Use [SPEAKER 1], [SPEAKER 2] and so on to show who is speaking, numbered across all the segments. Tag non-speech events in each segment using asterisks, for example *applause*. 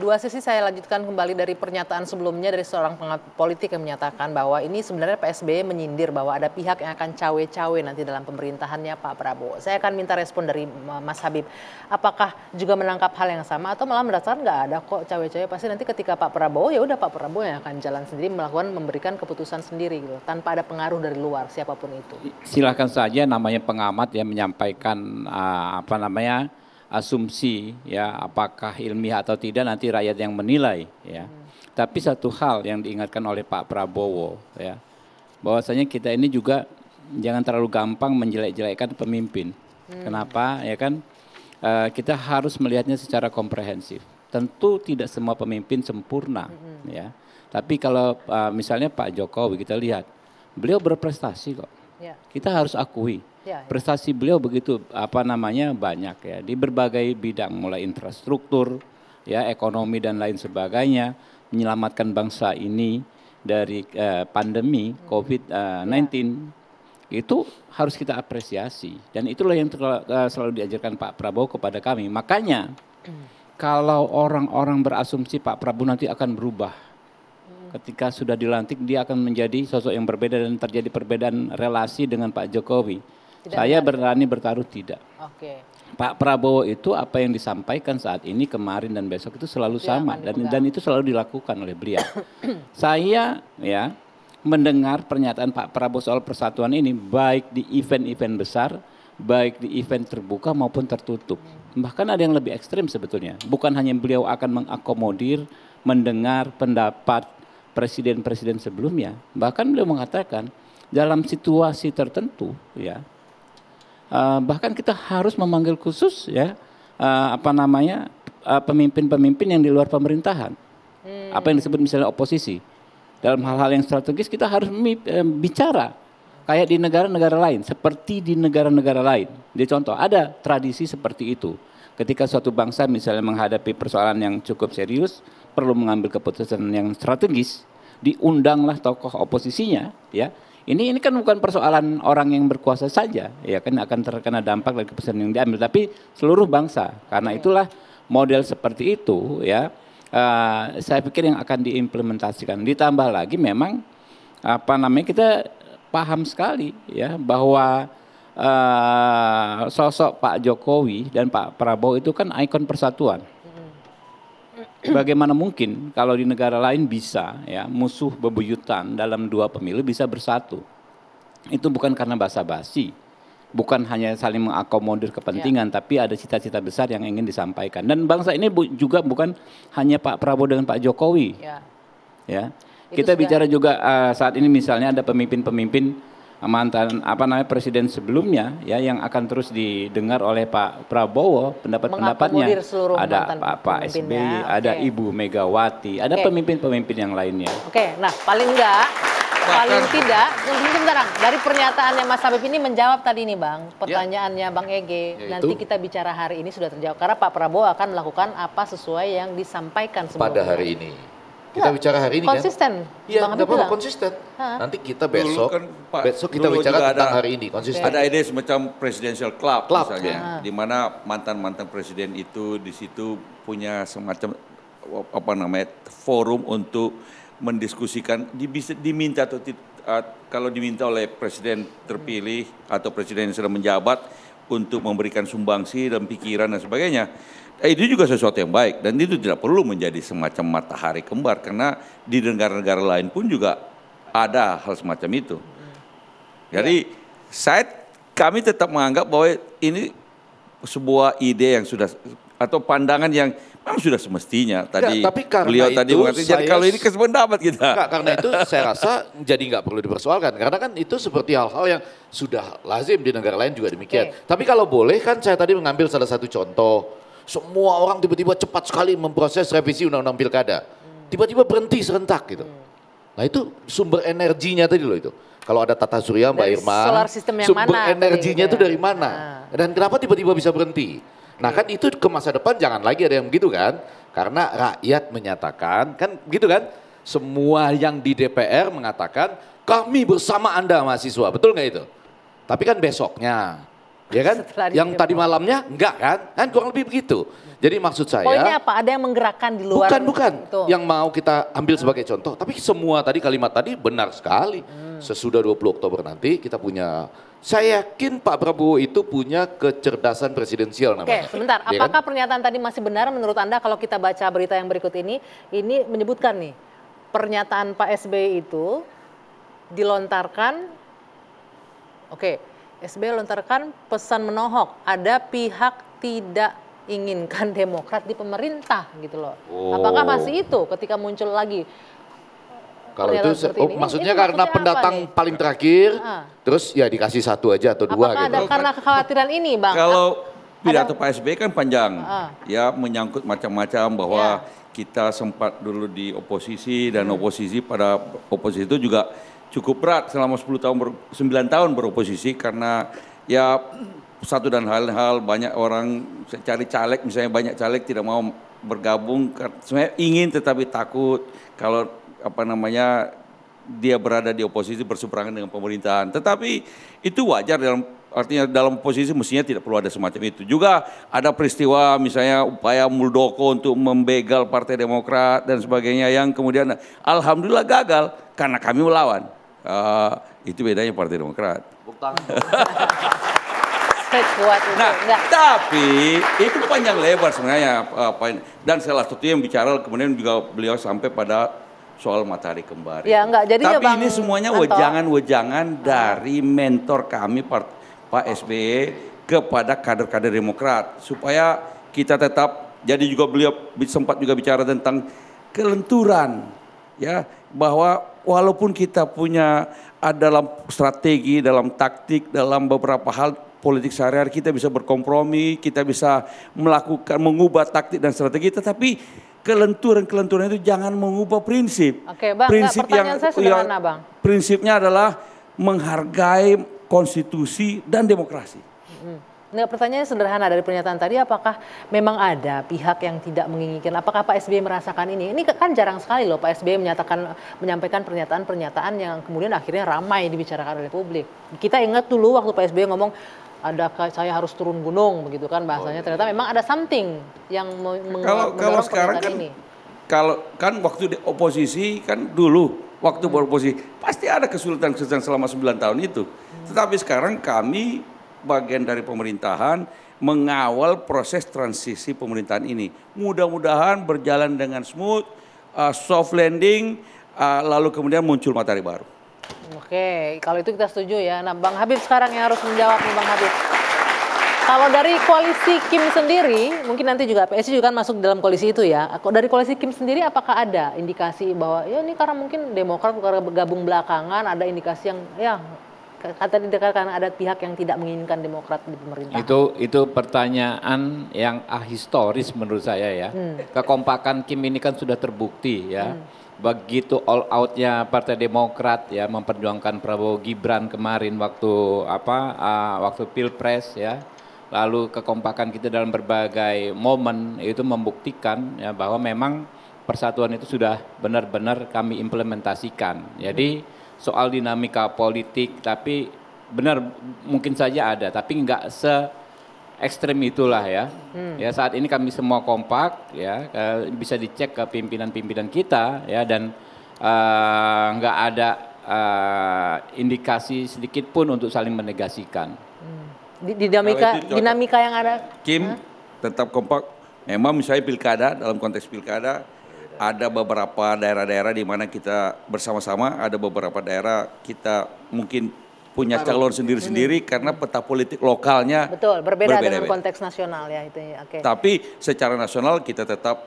[SPEAKER 1] dua sisi saya lanjutkan kembali dari pernyataan sebelumnya dari seorang politik yang menyatakan bahwa ini sebenarnya PSB menyindir bahwa ada pihak yang akan cawe-cawe nanti dalam pemerintahannya Pak Prabowo. Saya akan minta respon dari Mas Habib. Apakah juga menangkap hal yang sama atau malah merasakan nggak ada kok cawe-cawe pasti nanti ketika Pak Prabowo ya udah Pak Prabowo yang akan jalan sendiri melakukan memberikan keputusan sendiri gitu tanpa ada pengaruh dari luar siapapun itu.
[SPEAKER 2] Silahkan saja namanya pengamat yang menyampaikan ah, apa namanya asumsi ya apakah ilmiah atau tidak nanti rakyat yang menilai ya. Hmm. Tapi satu hal yang diingatkan oleh Pak Prabowo ya bahwasanya kita ini juga jangan terlalu gampang menjelek-jelekkan pemimpin. Hmm. Kenapa ya kan e, kita harus melihatnya secara komprehensif. Tentu tidak semua pemimpin sempurna hmm. ya. Tapi kalau e, misalnya Pak Jokowi kita lihat beliau berprestasi kok. Ya. Kita harus akui Ya, ya. Prestasi beliau begitu apa namanya banyak ya di berbagai bidang mulai infrastruktur, ya ekonomi dan lain sebagainya, menyelamatkan bangsa ini dari eh, pandemi COVID-19. Ya. Itu harus kita apresiasi dan itulah yang terlalu, eh, selalu diajarkan Pak Prabowo kepada kami. Makanya hmm. kalau orang-orang berasumsi Pak Prabowo nanti akan berubah hmm. ketika sudah dilantik dia akan menjadi sosok yang berbeda dan terjadi perbedaan relasi dengan Pak Jokowi
[SPEAKER 3] tidak Saya benar.
[SPEAKER 2] berani bertaruh tidak. Oke. Okay. Pak Prabowo itu apa yang disampaikan saat ini kemarin dan besok itu selalu ya, sama dan dan itu selalu dilakukan oleh beliau. saya ya mendengar pernyataan Pak Prabowo soal persatuan ini baik di event-event besar, baik di event terbuka maupun tertutup. Hmm. Bahkan ada yang lebih ekstrim sebetulnya. Bukan hanya beliau akan mengakomodir, mendengar pendapat presiden-presiden sebelumnya. Bahkan beliau mengatakan dalam situasi tertentu ya Eh, bahkan kita harus memanggil khusus ya uh, apa namanya eh, pemimpin-pemimpin uh, yang di luar pemerintahan. Hmm. Apa yang disebut misalnya oposisi. Dalam hal-hal yang strategis kita harus bicara kayak di negara-negara lain, seperti di negara-negara lain. di contoh, ada tradisi seperti itu. Ketika suatu bangsa misalnya menghadapi persoalan yang cukup serius, perlu mengambil keputusan yang strategis, diundanglah tokoh oposisinya, ya, ini ini kan bukan persoalan orang yang berkuasa saja, ya kan akan terkena dampak dari keputusan yang diambil, tapi seluruh bangsa. Karena iya. itulah model seperti itu, ya uh, saya pikir yang akan diimplementasikan. Ditambah lagi memang apa namanya kita paham sekali ya bahwa uh, sosok Pak Jokowi dan Pak Prabowo itu kan ikon persatuan bagaimana mungkin kalau di negara lain bisa ya musuh bebuyutan dalam dua pemilu bisa bersatu. Itu bukan karena basa-basi, bukan hanya saling mengakomodir kepentingan, ya. tapi ada cita-cita besar yang ingin disampaikan. Dan bangsa ini bu juga bukan hanya Pak Prabowo dengan Pak Jokowi. Ya. ya. Kita sudah... bicara juga uh, saat ini misalnya ada pemimpin-pemimpin mantan apa namanya presiden sebelumnya ya yang akan terus didengar oleh Pak Prabowo pendapat-pendapatnya ada Pak, Pak SBY, okay. ada Ibu Megawati, ada pemimpin-pemimpin okay. yang lainnya.
[SPEAKER 1] Oke, okay. nah paling enggak paling tidak sebentar dari pernyataannya Mas Habib ini menjawab tadi nih Bang ya. pertanyaannya ya. Bang Ege Yaitu, nanti kita bicara hari ini sudah terjawab karena Pak Prabowo akan melakukan apa sesuai yang disampaikan sebelumnya. pada
[SPEAKER 4] hari ini kita Nggak. bicara hari ini konsisten.
[SPEAKER 1] kan. Konsisten. Iya, enggak
[SPEAKER 4] apa konsisten. Nanti
[SPEAKER 5] kita besok kan, Pak, besok kita bicara tentang ada, hari ini konsisten. Ada ide semacam presidential club, club. misalnya di mana mantan-mantan presiden itu di situ punya semacam apa namanya forum untuk mendiskusikan bisa diminta atau uh, kalau diminta oleh presiden terpilih atau presiden yang sedang menjabat untuk memberikan sumbangsi dan pikiran dan sebagainya. Eh, itu juga sesuatu yang baik dan itu tidak perlu menjadi semacam matahari kembar karena di negara-negara lain pun juga ada hal semacam itu. Jadi saya kami tetap menganggap bahwa ini sebuah ide yang sudah atau pandangan yang Memang sudah semestinya tadi ya, tapi beliau itu, tadi mengatakan saya, jadi kalau ini kesempatan kita. Gitu. Enggak, karena itu saya rasa
[SPEAKER 4] jadi nggak perlu dipersoalkan karena kan itu seperti hal-hal yang sudah lazim di negara lain juga demikian. Okay. Tapi kalau boleh kan saya tadi mengambil salah satu contoh semua orang tiba-tiba cepat sekali memproses revisi undang-undang pilkada. Tiba-tiba berhenti serentak gitu. Nah itu sumber energinya tadi loh itu. Kalau ada Tata Surya, Mbak Irma, sumber mana energinya iya, itu dari iya. mana? Ah. Dan kenapa tiba-tiba bisa berhenti? Nah kan itu ke masa depan jangan lagi ada yang begitu kan. Karena rakyat menyatakan, kan gitu kan. Semua yang di DPR mengatakan kami bersama Anda mahasiswa, betul nggak itu? Tapi kan besoknya, ya kan? yang tadi malamnya enggak kan? Kan kurang lebih begitu. Jadi maksud saya Poinnya
[SPEAKER 1] apa? Ada yang menggerakkan di luar. Bukan, bukan. Itu.
[SPEAKER 4] Yang mau kita ambil sebagai contoh, tapi semua tadi kalimat tadi benar sekali. Hmm. Sesudah 20 Oktober nanti kita punya saya yakin Pak Prabowo itu punya kecerdasan presidensial namanya. Oke,
[SPEAKER 1] sebentar. Iya kan? Apakah ya kan? pernyataan tadi masih benar menurut Anda kalau kita baca berita yang berikut ini, ini menyebutkan nih, pernyataan Pak SBY itu dilontarkan, oke, SBY lontarkan pesan menohok, ada pihak tidak inginkan *laughs* Demokrat di pemerintah gitu loh. Oh. Apakah masih oh. itu ketika muncul lagi
[SPEAKER 4] kalau itu oh, maksudnya ini karena pendatang apa, paling terakhir, ah. terus ya dikasih satu aja atau dua Apakah gitu. Ada
[SPEAKER 1] karena kekhawatiran ini, Bang. Kalau
[SPEAKER 5] pidato Pak SBY kan panjang. Ah. Ya menyangkut macam-macam bahwa ya. kita sempat dulu di oposisi dan hmm. oposisi pada oposisi itu juga cukup berat selama 10 tahun ber, 9 tahun beroposisi karena ya satu dan hal-hal banyak orang cari caleg misalnya banyak caleg tidak mau bergabung sebenarnya ingin tetapi takut kalau apa namanya dia berada di oposisi berseberangan dengan pemerintahan. Tetapi itu wajar dalam artinya dalam posisi mestinya tidak perlu ada semacam itu. Juga ada peristiwa misalnya upaya Muldoko untuk membegal Partai Demokrat dan sebagainya yang kemudian alhamdulillah gagal karena kami melawan. Uh, itu bedanya Partai Demokrat. nah, tapi itu panjang lebar sebenarnya. Eh, dan salah satu yang bicara kemudian juga beliau sampai pada soal matahari kembar. Ya, enggak. Jadi Tapi ya, ini semuanya wejangan-wejangan dari mentor kami Pak SBY e, kepada kader-kader Demokrat supaya kita tetap jadi juga beliau sempat juga bicara tentang kelenturan ya bahwa walaupun kita punya ah, dalam strategi, dalam taktik, dalam beberapa hal politik sehari-hari kita bisa berkompromi, kita bisa melakukan mengubah taktik dan strategi tetapi kelenturan-kelenturan itu jangan mengubah prinsip.
[SPEAKER 1] Oke, Bang. Prinsip enggak, yang saya iya, sederhana, Bang.
[SPEAKER 5] Prinsipnya adalah menghargai konstitusi dan demokrasi.
[SPEAKER 1] Nah, pertanyaannya sederhana dari pernyataan tadi, apakah memang ada pihak yang tidak menginginkan? Apakah Pak SBY merasakan ini? Ini kan jarang sekali loh Pak SBY menyatakan menyampaikan pernyataan-pernyataan yang kemudian akhirnya ramai dibicarakan oleh publik. Kita ingat dulu waktu Pak SBY ngomong adakah saya harus turun gunung begitu kan bahasanya oh, iya, ternyata iya. memang ada something yang meng- kalau
[SPEAKER 5] kalau sekarang kan ini. kalau kan waktu di oposisi kan dulu waktu hmm. beroposisi pasti ada kesulitan-kesulitan selama 9 tahun itu hmm. tetapi sekarang kami bagian dari pemerintahan mengawal proses transisi pemerintahan ini mudah-mudahan berjalan dengan smooth uh, soft landing uh, lalu kemudian muncul matahari baru
[SPEAKER 1] Oke, kalau itu kita setuju ya. Nah, Bang Habib sekarang yang harus menjawab nih Bang Habib. Kalau dari koalisi Kim sendiri, mungkin nanti juga PSI juga kan masuk dalam koalisi itu ya. Dari koalisi Kim sendiri apakah ada indikasi bahwa ya ini karena mungkin Demokrat karena bergabung belakangan ada indikasi yang ya kata didekatkan ada pihak yang tidak menginginkan Demokrat di pemerintah.
[SPEAKER 2] Itu itu pertanyaan yang ahistoris menurut saya ya. Hmm. Kekompakan Kim ini kan sudah terbukti ya. Hmm begitu all outnya Partai Demokrat ya memperjuangkan Prabowo Gibran kemarin waktu apa uh, waktu pilpres ya lalu kekompakan kita dalam berbagai momen itu membuktikan ya bahwa memang persatuan itu sudah benar-benar kami implementasikan jadi soal dinamika politik tapi benar mungkin saja ada tapi nggak se ekstrem itulah ya. Hmm. Ya saat ini kami semua kompak ya bisa dicek ke pimpinan-pimpinan kita ya dan eh, nggak uh, ada uh, indikasi sedikit pun untuk saling menegasikan. Hmm.
[SPEAKER 1] Dinamika dinamika yang ada.
[SPEAKER 2] Kim huh? tetap kompak. Memang misalnya pilkada
[SPEAKER 5] dalam konteks pilkada ada beberapa daerah-daerah di mana kita bersama-sama, ada beberapa daerah kita mungkin punya calon sendiri-sendiri hmm. karena peta politik lokalnya
[SPEAKER 1] betul berbeda, berbeda dengan konteks nasional ya itu ya. okay.
[SPEAKER 5] tapi secara nasional kita tetap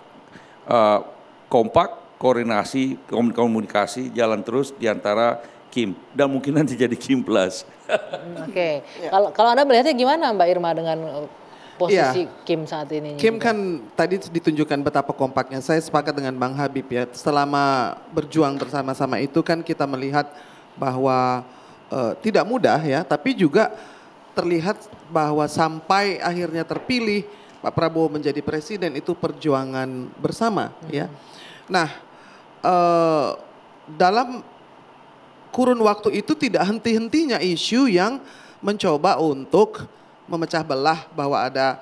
[SPEAKER 5] uh, kompak koordinasi komunikasi jalan terus diantara Kim dan mungkin nanti jadi Kim plus
[SPEAKER 1] hmm, oke okay. ya. kalau kalau anda melihatnya gimana Mbak Irma dengan eh, ya. posisi ya. Kim saat ini Kim
[SPEAKER 3] juga? kan tadi ditunjukkan betapa kompaknya saya sepakat dengan Bang Habib ya selama berjuang bersama-sama itu kan kita melihat bahwa uh, tidak mudah ya, tapi juga terlihat bahwa sampai akhirnya terpilih Pak Prabowo menjadi presiden itu perjuangan bersama ya. hmm. ya. Nah, uh, dalam kurun waktu itu tidak henti-hentinya isu yang mencoba untuk memecah belah bahwa ada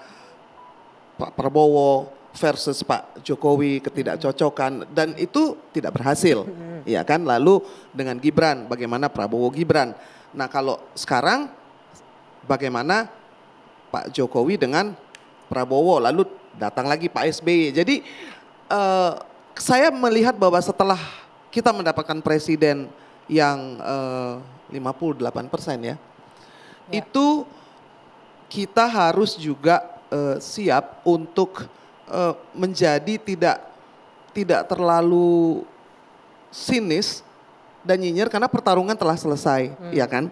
[SPEAKER 3] Pak Prabowo versus Pak Jokowi ketidakcocokan dan itu tidak berhasil hmm ya kan? Lalu dengan Gibran, bagaimana Prabowo Gibran. Nah kalau sekarang bagaimana Pak Jokowi dengan Prabowo, lalu datang lagi Pak SBY. Jadi uh, saya melihat bahwa setelah kita mendapatkan presiden yang eh, uh, 58 persen ya, ya, itu kita harus juga uh, siap untuk menjadi tidak tidak terlalu sinis dan nyinyir karena pertarungan telah selesai, hmm. ya kan?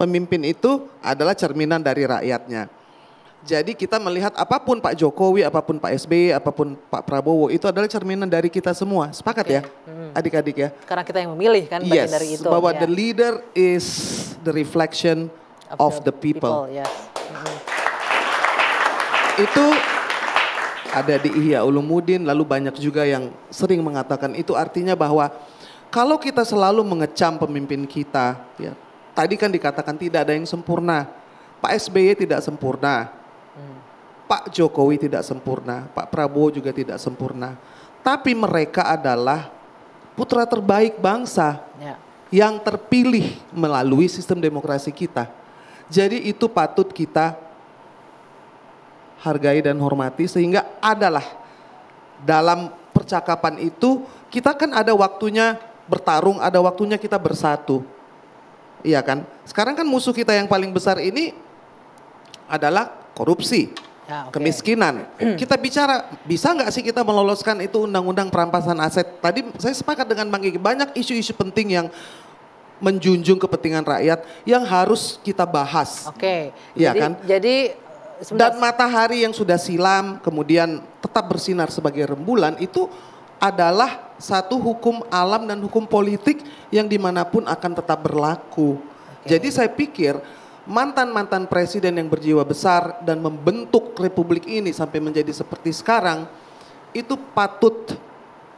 [SPEAKER 3] Pemimpin itu adalah cerminan dari rakyatnya. Jadi kita melihat apapun Pak Jokowi, apapun Pak SBY, apapun Pak Prabowo itu adalah cerminan dari kita semua. Sepakat okay. ya, hmm. adik-adik hmm. ya?
[SPEAKER 1] Karena kita yang memilih kan bagian yes, dari itu. Bahwa ya. the
[SPEAKER 3] leader is the reflection of, of the, the people. people
[SPEAKER 1] yes.
[SPEAKER 4] Mm-hmm.
[SPEAKER 3] Itu ada di Ihya Ulumuddin, lalu banyak juga yang sering mengatakan itu artinya bahwa kalau kita selalu mengecam pemimpin kita, ya, tadi kan dikatakan tidak ada yang sempurna. Pak SBY tidak sempurna, Pak Jokowi tidak sempurna, Pak Prabowo juga tidak sempurna. Tapi mereka adalah putra terbaik bangsa ya. yang terpilih melalui sistem demokrasi kita. Jadi itu patut kita hargai dan hormati sehingga adalah dalam percakapan itu kita kan ada waktunya bertarung, ada waktunya kita bersatu. Iya kan? Sekarang kan musuh kita yang paling besar ini adalah korupsi, ya, okay. kemiskinan. *clears throat* kita bicara, bisa nggak sih kita meloloskan itu undang-undang perampasan aset? Tadi saya sepakat dengan Bang Iki, banyak isu-isu penting yang menjunjung kepentingan rakyat yang harus kita bahas. Oke. Okay. Iya kan? Jadi dan matahari yang sudah silam kemudian tetap bersinar sebagai rembulan itu adalah satu hukum alam dan hukum politik yang dimanapun akan tetap berlaku. Okay. Jadi saya pikir mantan-mantan presiden yang berjiwa besar dan membentuk republik ini sampai menjadi seperti sekarang itu patut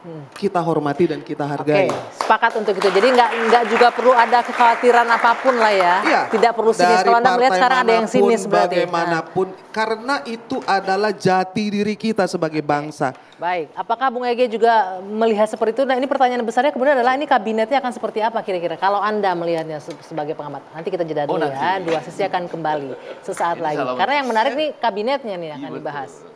[SPEAKER 3] Hmm. kita hormati dan kita hargai. Okay,
[SPEAKER 1] sepakat untuk itu. Jadi nggak nggak juga perlu ada kekhawatiran apapun lah ya. Iya, Tidak perlu sinis. Kalau anda melihat sekarang ada yang sinis berarti. Bagaimanapun,
[SPEAKER 3] nah. karena itu adalah jati diri kita sebagai bangsa.
[SPEAKER 1] Baik, apakah Bung Ege juga melihat seperti itu? Nah ini pertanyaan besarnya kemudian adalah ini kabinetnya akan seperti apa kira-kira? Kalau anda melihatnya sebagai pengamat, nanti kita jeda dulu oh, ya. Dua sesi akan kembali sesaat ini lagi. Karena yang menarik nih kabinetnya nih akan iya, dibahas.